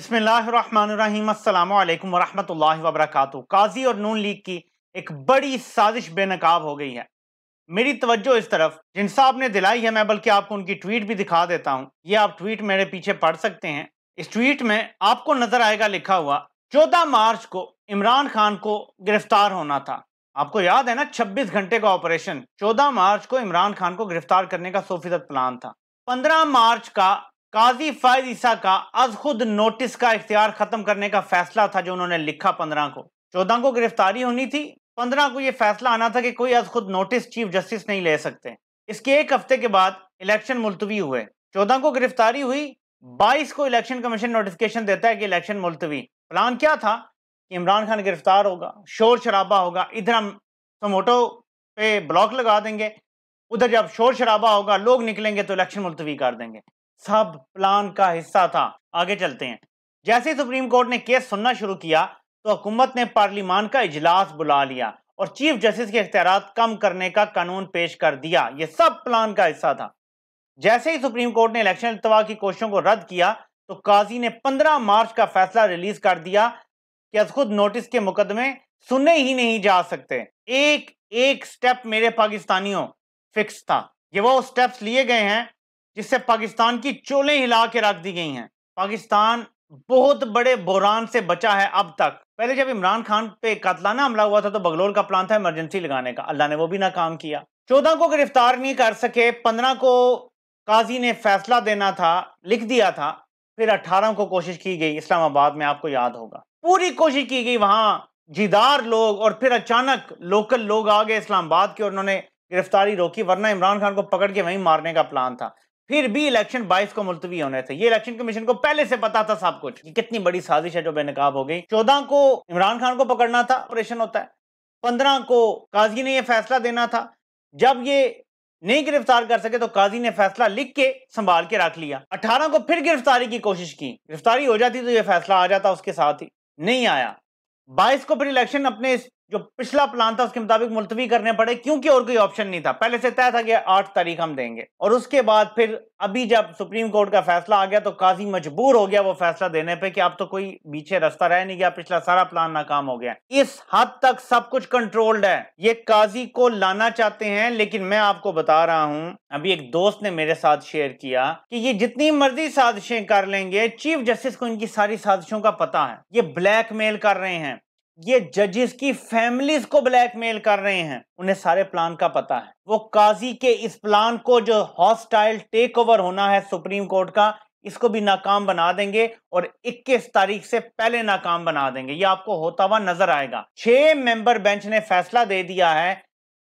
बसमीम वरहमल वबरक काजी और नून लीग की एक बड़ी साजिश बेनकाब हो गई है मेरी तवज्जो इस तरफ जिन साहब ने दिलाई है मैं बल्कि आपको उनकी ट्वीट भी दिखा देता हूँ ये आप ट्वीट मेरे पीछे पढ़ सकते हैं इस ट्वीट में आपको नजर आएगा लिखा हुआ चौदह मार्च को इमरान खान को गिरफ्तार होना था आपको याद है ना छब्बीस घंटे का ऑपरेशन चौदह मार्च को इमरान खान को गिरफ्तार करने का सौ फीसद प्लान था पंद्रह मार्च का काजी फायद ईसा का अज खुद नोटिस का इख्तियार खत्म करने का फैसला था जो उन्होंने लिखा पंद्रह को चौदह को गिरफ्तारी होनी थी पंद्रह को यह फैसला आना था कि कोई अज खुद नोटिस चीफ जस्टिस नहीं ले सकते इसके एक हफ्ते के बाद इलेक्शन मुलतवी हुए चौदह को गिरफ्तारी हुई बाईस को इलेक्शन कमीशन नोटिफिकेशन देता है कि इलेक्शन मुलतवी प्लान क्या था कि इमरान खान गिरफ्तार होगा शोर शराबा होगा इधर हम टमोटो पे ब्लॉक लगा देंगे उधर जब शोर शराबा होगा लोग निकलेंगे तो इलेक्शन मुलतवी कर देंगे सब प्लान का हिस्सा था आगे चलते हैं जैसे सुप्रीम कोर्ट ने केस सुनना शुरू किया तो हुकूमत ने पार्लियामान का इजलास बुला लिया और चीफ जस्टिस के इख्तियार कम करने का कानून पेश कर दिया ये सब प्लान का हिस्सा था जैसे ही सुप्रीम कोर्ट ने इलेक्शन इतवा की कोशिशों को रद्द किया तो काजी ने 15 मार्च का फैसला रिलीज कर दिया कि अज खुद नोटिस के मुकदमे सुने ही नहीं जा सकते एक एक स्टेप मेरे पाकिस्तानियों फिक्स था ये वो स्टेप्स लिए गए हैं जिससे पाकिस्तान की चोलें हिला के रख दी गई हैं पाकिस्तान बहुत बड़े बहरान से बचा है अब तक पहले जब इमरान खान पे कतलाना हमला हुआ था तो बगलोल का प्लान था इमरजेंसी लगाने का अल्लाह ने वो भी ना काम किया चौदह को गिरफ्तार नहीं कर सके पंद्रह को काजी ने फैसला देना था लिख दिया था फिर अट्ठारह को कोशिश की गई इस्लामाबाद में आपको याद होगा पूरी कोशिश की गई वहां जीदार लोग और फिर अचानक लोकल लोग आ गए इस्लामाबाद के और उन्होंने गिरफ्तारी रोकी वरना इमरान खान को पकड़ के वहीं मारने का प्लान था फिर भी इलेक्शन 22 को मुलतवी होने थे ये इलेक्शन कमीशन को पहले से पता था सब कुछ ये कितनी बड़ी साजिश है जो बेनकाब हो गई 14 को इमरान खान को पकड़ना था ऑपरेशन होता है 15 को काजी ने ये फैसला देना था जब ये नहीं गिरफ्तार कर सके तो काजी ने फैसला लिख के संभाल के रख लिया अठारह को फिर गिरफ्तारी की कोशिश की गिरफ्तारी हो जाती तो ये फैसला आ जाता उसके साथ ही नहीं आया बाईस को फिर इलेक्शन अपने जो पिछला प्लान था उसके मुताबिक मुलतवी करने पड़े क्योंकि और कोई ऑप्शन नहीं था पहले से तय था कि आठ तारीख हम देंगे और उसके बाद फिर अभी जब सुप्रीम कोर्ट का फैसला आ गया तो काजी मजबूर हो गया वो फैसला देने पे कि अब तो कोई पीछे रास्ता रह नहीं गया पिछला सारा प्लान नाकाम हो गया इस हद तक सब कुछ कंट्रोल्ड है ये काजी को लाना चाहते हैं लेकिन मैं आपको बता रहा हूं अभी एक दोस्त ने मेरे साथ शेयर किया कि ये जितनी मर्जी साजिशें कर लेंगे चीफ जस्टिस को इनकी सारी साजिशों का पता है ये ब्लैकमेल कर रहे हैं ये जजेस की फैमिलीज को ब्लैकमेल कर रहे हैं उन्हें सारे प्लान का पता है वो काजी के इस प्लान को जो हॉस्टाइल टेक ओवर होना है सुप्रीम कोर्ट का इसको भी नाकाम बना देंगे और 21 तारीख से पहले नाकाम बना देंगे ये आपको होता हुआ नजर आएगा छह मेंबर बेंच ने फैसला दे दिया है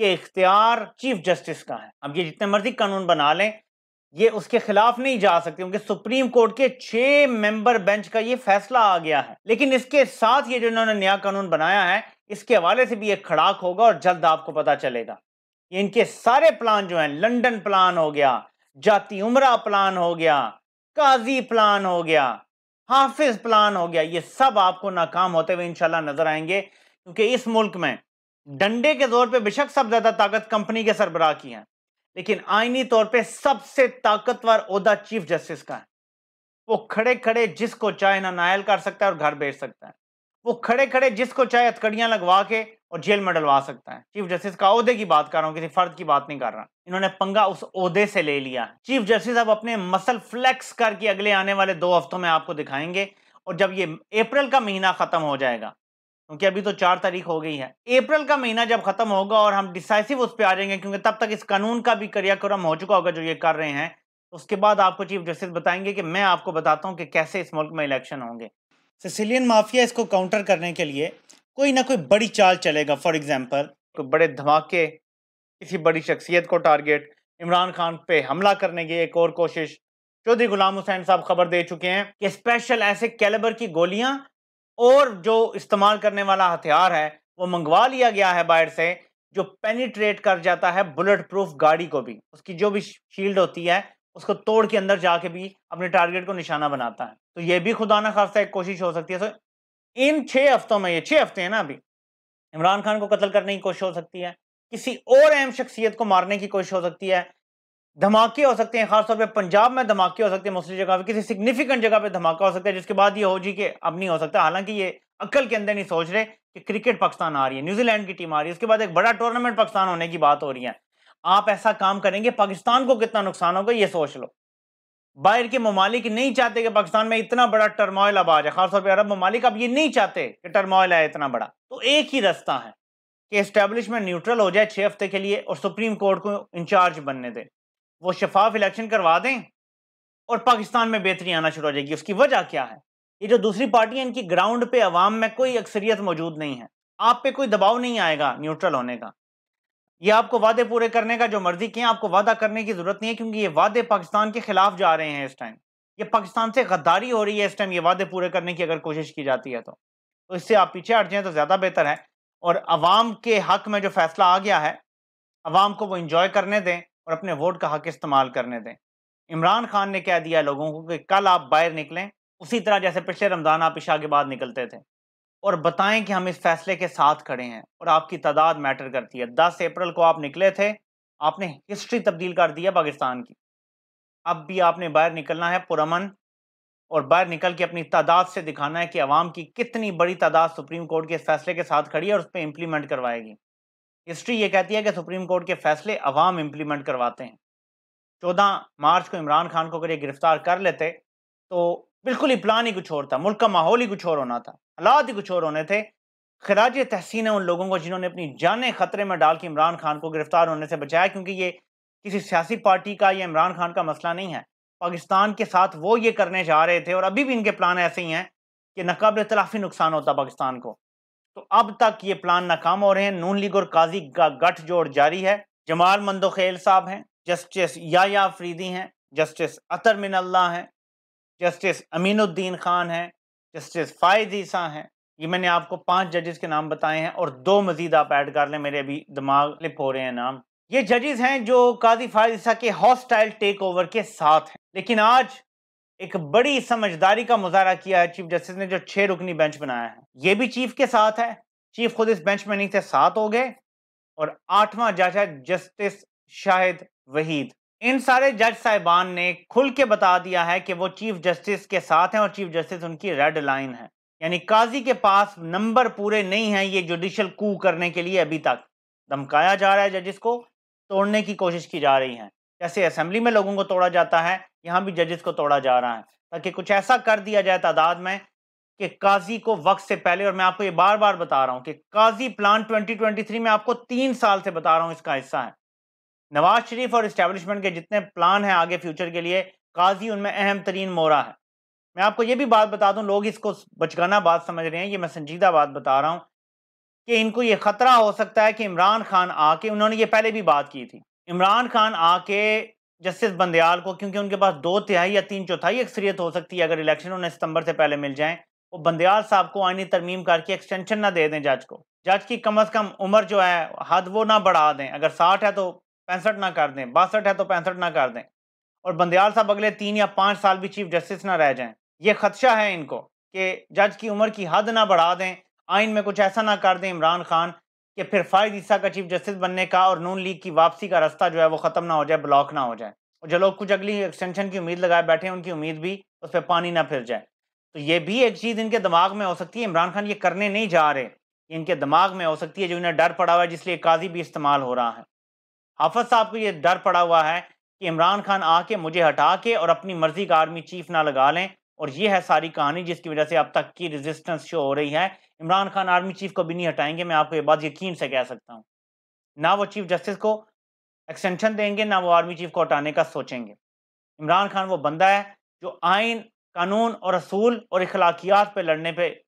कि इख्तियार चीफ जस्टिस का है अब ये जितने मर्जी कानून बना लें ये उसके खिलाफ नहीं जा सकते क्योंकि सुप्रीम कोर्ट के छह मेंबर बेंच का ये फैसला आ गया है लेकिन इसके साथ ये जो इन्होंने नया कानून बनाया है इसके हवाले से भी ये खड़ाक होगा और जल्द आपको पता चलेगा ये इनके सारे प्लान जो हैं लंदन प्लान हो गया जाति उमरा प्लान हो गया काजी प्लान हो गया हाफिज प्लान हो गया ये सब आपको नाकाम होते हुए इंशाल्लाह नजर आएंगे क्योंकि इस मुल्क में डंडे के जोर पर बेशक सब ज्यादा ताकत कंपनी के सरबराह की है लेकिन आईनी तौर पे सबसे ताकतवर ओहदा चीफ जस्टिस का है वो खड़े खड़े जिसको चाहे ना नायल कर सकता है और घर भेज सकता है वो खड़े खड़े जिसको चाहे हथकड़ियां लगवा के और जेल में डलवा सकता है चीफ जस्टिस का अहदे की बात कर रहा हूँ किसी फर्द की बात नहीं कर रहा इन्होंने पंगा उस अहदे से ले लिया चीफ जस्टिस अब अपने मसल फ्लैक्स करके अगले आने वाले दो हफ्तों में आपको दिखाएंगे और जब ये अप्रैल का महीना खत्म हो जाएगा क्योंकि अभी तो चार तारीख हो गई है अप्रैल का महीना जब खत्म होगा और हम डिसाइसिव उस पर आ जाएंगे क्योंकि तब तक इस कानून का भी क्रियाक्रम हो चुका होगा जो ये कर रहे हैं तो उसके बाद आपको चीफ जस्टिस बताएंगे कि मैं आपको बताता हूँ कि कैसे इस मुल्क में इलेक्शन होंगे सिसिलियन माफिया इसको काउंटर करने के लिए कोई ना कोई बड़ी चाल चलेगा फॉर एग्जाम्पल कोई बड़े धमाके किसी बड़ी शख्सियत को टारगेट इमरान खान पे हमला करने की एक और कोशिश चौधरी गुलाम हुसैन साहब खबर दे चुके हैं कि स्पेशल ऐसे कैलेबर की गोलियां और जो इस्तेमाल करने वाला हथियार है वो मंगवा लिया गया है बाहर से जो पेनिट्रेट कर जाता है बुलेट प्रूफ गाड़ी को भी उसकी जो भी शील्ड होती है उसको तोड़ के अंदर जाके भी अपने टारगेट को निशाना बनाता है तो ये भी खुदा ना खासा एक कोशिश हो सकती है सो इन छः हफ्तों में ये छः हफ्ते हैं ना अभी इमरान खान को कत्ल करने की कोशिश हो सकती है किसी और अहम शख्सियत को मारने की कोशिश हो सकती है धमाके हो सकते हैं खासतौर पे पंजाब में धमाके हो सकते हैं मुस्लिम जगह पे किसी सिग्निफिकेंट जगह पे धमाका हो सकता है जिसके बाद ये हो जी के अब नहीं हो सकता हालांकि ये अक्ल के अंदर नहीं सोच रहे कि क्रिकेट पाकिस्तान आ रही है न्यूजीलैंड की टीम आ रही है उसके बाद एक बड़ा टूर्नामेंट पाकिस्तान होने की बात हो रही है आप ऐसा काम करेंगे पाकिस्तान को कितना नुकसान होगा ये सोच लो बाहर के ममालिक नहीं चाहते कि पाकिस्तान में इतना बड़ा टर्मोइल अब आ जाए खासतौर पर अरब ममालिक अब ये नहीं चाहते कि टर्मोइल आए इतना बड़ा तो एक ही रास्ता है कि इस्टेब्लिशमेंट न्यूट्रल हो जाए छः हफ्ते के लिए और सुप्रीम कोर्ट को इंचार्ज बनने दें वो शफाफ इलेक्शन करवा दें और पाकिस्तान में बेहतरी आना शुरू हो जाएगी उसकी वजह क्या है ये जो दूसरी पार्टी है इनकी ग्राउंड पे अवाम में कोई अक्सरियत मौजूद नहीं है आप पे कोई दबाव नहीं आएगा न्यूट्रल होने का ये आपको वादे पूरे करने का जो मर्जी किए आपको वादा करने की जरूरत नहीं है क्योंकि ये वादे पाकिस्तान के खिलाफ जा रहे हैं इस टाइम ये पाकिस्तान से गद्दारी हो रही है इस टाइम ये वादे पूरे करने की अगर कोशिश की जाती है तो, तो इससे आप पीछे हट जाएं तो ज़्यादा बेहतर है और अवाम के हक में जो फैसला आ गया है अवाम को वो इंजॉय करने दें और अपने वोट का हक इस्तेमाल करने दें इमरान खान ने कह दिया लोगों को कि कल आप बाहर निकलें उसी तरह जैसे पिछले रमज़ान आप इशा के बाद निकलते थे और बताएं कि हम इस फैसले के साथ खड़े हैं और आपकी तादाद मैटर करती है दस अप्रैल को आप निकले थे आपने हिस्ट्री तब्दील कर दी है पाकिस्तान की अब भी आपने बाहर निकलना है पुरमन और बाहर निकल के अपनी तादाद से दिखाना है कि आवाम की कितनी बड़ी तादाद सुप्रीम कोर्ट के फैसले के साथ खड़ी है और उस पर इम्प्लीमेंट करवाएगी हिस्ट्री ये कहती है कि सुप्रीम कोर्ट के फैसले अवाम इम्प्लीमेंट करवाते हैं चौदह मार्च को इमरान खान को अगर ये गिरफ्तार कर लेते तो बिल्कुल ही प्लान ही कुछ और था मुल्क का माहौल ही कुछ और होना था हालात ही कुछ और होने थे खराज तहसीन है उन लोगों को जिन्होंने अपनी जानें खतरे में डाल के इमरान खान को गिरफ्तार होने से बचाया क्योंकि ये किसी सियासी पार्टी का या इमरान खान का मसला नहीं है पाकिस्तान के साथ वो ये करने जा रहे थे और अभी भी इनके प्लान ऐसे ही हैं कि नकाबले तलाफी नुकसान होता पाकिस्तान को तो अब तक ये प्लान नाकाम हो रहे हैं नून लीग और काजी का गठजोड़ जारी है जमाल मंदोखेल साहब हैं जस्टिस या फ्रीदी हैं जस्टिस अतर मिनल्ला हैं जस्टिस अमीनुद्दीन खान हैं जस्टिस फ़ायद ईसा हैं ये मैंने आपको पांच जजेस के नाम बताए हैं और दो मजीद आप ऐड कर लें मेरे अभी दिमाग लिप हो रहे हैं नाम ये जजेस हैं जो काजी फायद ईसा के हॉस्टाइल टेक ओवर के साथ हैं लेकिन आज एक बड़ी समझदारी का मुजाहरा किया है चीफ जस्टिस ने जो छह रुकनी बेंच बनाया है ये भी चीफ के साथ है चीफ खुद इस बेंच में नहीं थे सात हो गए और आठवां जज है जस्टिस शाहिद वहीद इन सारे जज साहिबान ने खुल के बता दिया है कि वो चीफ जस्टिस के साथ हैं और चीफ जस्टिस उनकी रेड लाइन है यानी काजी के पास नंबर पूरे नहीं है ये जुडिशल कू करने के लिए अभी तक धमकाया जा रहा है जजिस को तोड़ने की कोशिश की जा रही है जैसे असेंबली में लोगों को तोड़ा जाता है यहाँ भी जजेस को तोड़ा जा रहा है ताकि कुछ ऐसा कर दिया जाए तादाद में कि काजी को वक्त से पहले और मैं आपको ये बार बार बता रहा हूँ कि काजी प्लान 2023 में आपको तीन साल से बता रहा हूँ इसका हिस्सा है नवाज शरीफ और इस्टेब्लिशमेंट के जितने प्लान हैं आगे फ्यूचर के लिए काजी उनमें अहम तरीन मोरा है मैं आपको ये भी बात बता दूँ लोग इसको बचकाना बात समझ रहे हैं ये मैं संजीदा बात बता रहा हूँ कि इनको ये खतरा हो सकता है कि इमरान खान आके उन्होंने ये पहले भी बात की थी इमरान खान आके जस्टिस बंदयाल को क्योंकि उनके पास दो तिहाई या तीन चौथाई अक्सरियत हो सकती है अगर इलेक्शन उन्हें सितंबर से पहले मिल जाए वो बंदयाल साहब को आइनी तरमीम करके एक्सटेंशन ना दे दें जज को जज की कम अज़ कम उम्र जो है हद वो ना बढ़ा दें अगर साठ है तो पैंसठ ना कर दें बासठ है तो पैंसठ ना कर दें और बंदयाल साहब अगले तीन या पाँच साल भी चीफ जस्टिस ना रह जाएं ये खदशा है इनको कि जज की उम्र की हद ना बढ़ा दें आइन में कुछ ऐसा ना कर दें इमरान खान कि फिर फायद ईसा का चीफ जस्टिस बनने का और नून लीग की वापसी का रास्ता जो है वो ख़त्म ना हो जाए ब्लॉक ना हो जाए और जो लोग कुछ अगली एक्सटेंशन की उम्मीद लगाए बैठे हैं उनकी उम्मीद भी उस पर पानी ना फिर जाए तो ये भी एक चीज़ इनके दिमाग में हो सकती है इमरान खान ये करने नहीं जा रहे इनके दिमाग में हो सकती है जो इन्हें डर पड़ा हुआ है जिसलिए काजी भी इस्तेमाल हो रहा है हाफज साहब को ये डर पड़ा हुआ है कि इमरान खान आके मुझे हटा के और अपनी मर्जी का आर्मी चीफ ना लगा लें और ये है सारी कहानी जिसकी वजह से अब तक की रेजिस्टेंस शो हो रही है इमरान खान आर्मी चीफ को भी नहीं हटाएंगे मैं आपको ये बात यकीन से कह सकता हूँ ना वो चीफ जस्टिस को एक्सटेंशन देंगे ना वो आर्मी चीफ को हटाने का सोचेंगे इमरान खान वो बंदा है जो आइन कानून और असूल और अखलाकियात पर लड़ने पर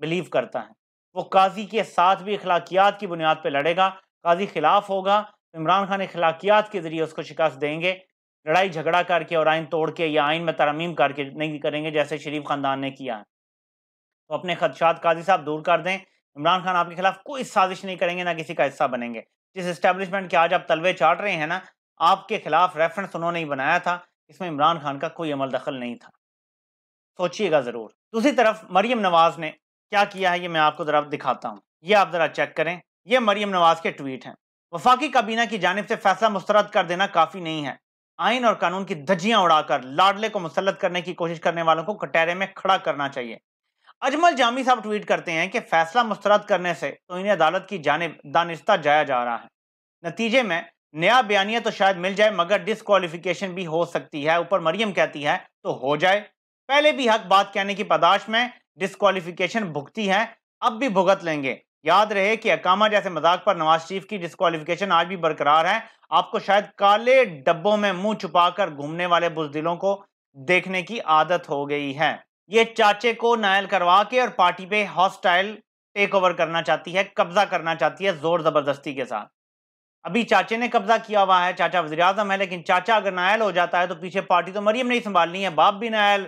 बिलीव करता है वो काजी के साथ भी अखलाकियात की बुनियाद पर लड़ेगा काजी खिलाफ होगा तो इमरान खान अखलाकियात के ज़रिए उसको शिकस्त देंगे लड़ाई झगड़ा करके और आइन तोड़ के या आइन में तरमीम करके नहीं करेंगे जैसे शरीफ ख़ानदान ने किया तो अपने खदशात काजी साहब दूर कर दें इमरान खान आपके खिलाफ कोई साजिश नहीं करेंगे ना किसी का हिस्सा बनेंगे जिस इस्टेब्लिशमेंट के आज आप तलवे चाट रहे हैं ना आपके खिलाफ रेफरेंस उन्होंने ही बनाया था इसमें इमरान खान का कोई अमल दखल नहीं था सोचिएगा ज़रूर दूसरी तरफ मरीम नवाज़ ने क्या किया है ये मैं आपको ज़रा दिखाता हूँ ये आप ज़रा चेक करें ये मरीम नवाज़ के ट्वीट हैं वफाकी काबीना की जानब से फैसला मुस्तरद कर देना काफ़ी नहीं है आइन और कानून की धज्जियां उड़ाकर लाडले को मुसलत करने की कोशिश करने वालों को कटहरे में खड़ा करना चाहिए अजमल जामी साहब ट्वीट करते हैं कि फैसला मुस्तरद करने से तो इन्हें अदालत की जानब दानिश्ता जाया जा रहा है नतीजे में नया बयानिया तो शायद मिल जाए मगर डिसक्वालिफिकेशन भी हो सकती है ऊपर मरियम कहती है तो हो जाए पहले भी हक बात कहने की पदाश में डिसक्वालिफिकेशन भुगती है अब भी भुगत लेंगे याद रहे कि अकामा जैसे मजाक पर नवाज शरीफ की डिस्कालिफिकेशन आज भी बरकरार है आपको शायद काले डब्बों में मुंह छुपाकर घूमने वाले बुजदिलों को देखने की आदत हो गई है ये चाचे को नायल करवा के और पार्टी पे हॉस्टाइल टेक ओवर करना चाहती है कब्जा करना चाहती है जोर जबरदस्ती के साथ अभी चाचे ने कब्जा किया हुआ है चाचा वजी अजम है लेकिन चाचा अगर नायल हो जाता है तो पीछे पार्टी तो मरियम नहीं संभालनी है बाप भी नायल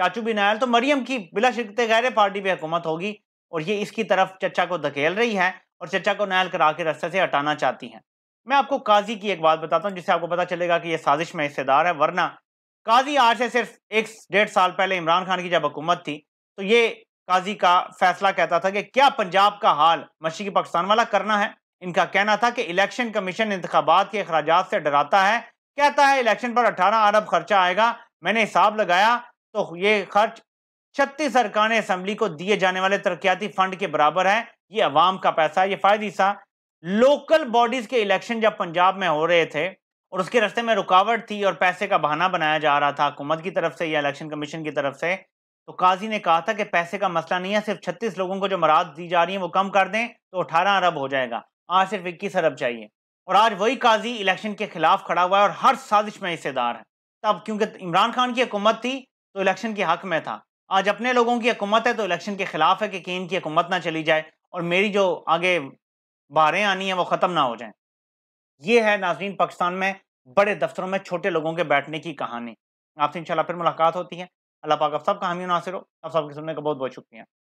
चाचू भी नायल तो मरियम की बिला शिकते गैर पार्टी पे हुकूमत होगी और ये इसकी तरफ चचा को धकेल रही है और चचा को नहल करा के रस्ते से हटाना चाहती हैं मैं आपको काजी की एक बात बताता हूँ जिससे आपको पता चलेगा कि यह साजिश में हिस्सेदार है वरना काजी आज से सिर्फ एक डेढ़ साल पहले इमरान खान की जब हुकूमत थी तो ये काजी का फैसला कहता था कि क्या पंजाब का हाल मशीकी पाकिस्तान वाला करना है इनका कहना था कि इलेक्शन कमीशन इंतबात के अखराज से डराता है कहता है इलेक्शन पर अठारह अरब खर्चा आएगा मैंने हिसाब लगाया तो ये खर्च छत्तीस अरकान असम्बली को दिए जाने वाले तरक्याती फंड के बराबर है ये अवाम का पैसा ये फायदा लोकल बॉडीज के इलेक्शन जब पंजाब में हो रहे थे और उसके रस्ते में रुकावट थी और पैसे का बहाना बनाया जा रहा था हुकूमत की तरफ से या इलेक्शन कमीशन की तरफ से तो काजी ने कहा था कि पैसे का मसला नहीं है सिर्फ छत्तीस लोगों को जो मराद दी जा रही है वो कम कर दें तो अठारह अरब हो जाएगा आज सिर्फ इक्कीस अरब चाहिए और आज वही काजी इलेक्शन के खिलाफ खड़ा हुआ है और हर साजिश में हिस्सेदार है तब क्योंकि इमरान खान की हुकूमत थी तो इलेक्शन के हक में था आज अपने लोगों की हुकूमत है तो इलेक्शन के खिलाफ है कि केन की हुकूमत ना चली जाए और मेरी जो आगे बारें आनी है वो ख़त्म ना हो जाए ये है नाजरीन पाकिस्तान में बड़े दफ्तरों में छोटे लोगों के बैठने की कहानी आपसे इंशाल्लाह फिर मुलाकात होती है अल्लाह पाक आप सब कहानियों नासिर हो आप सबके सुनने का बहुत बहुत शुक्रिया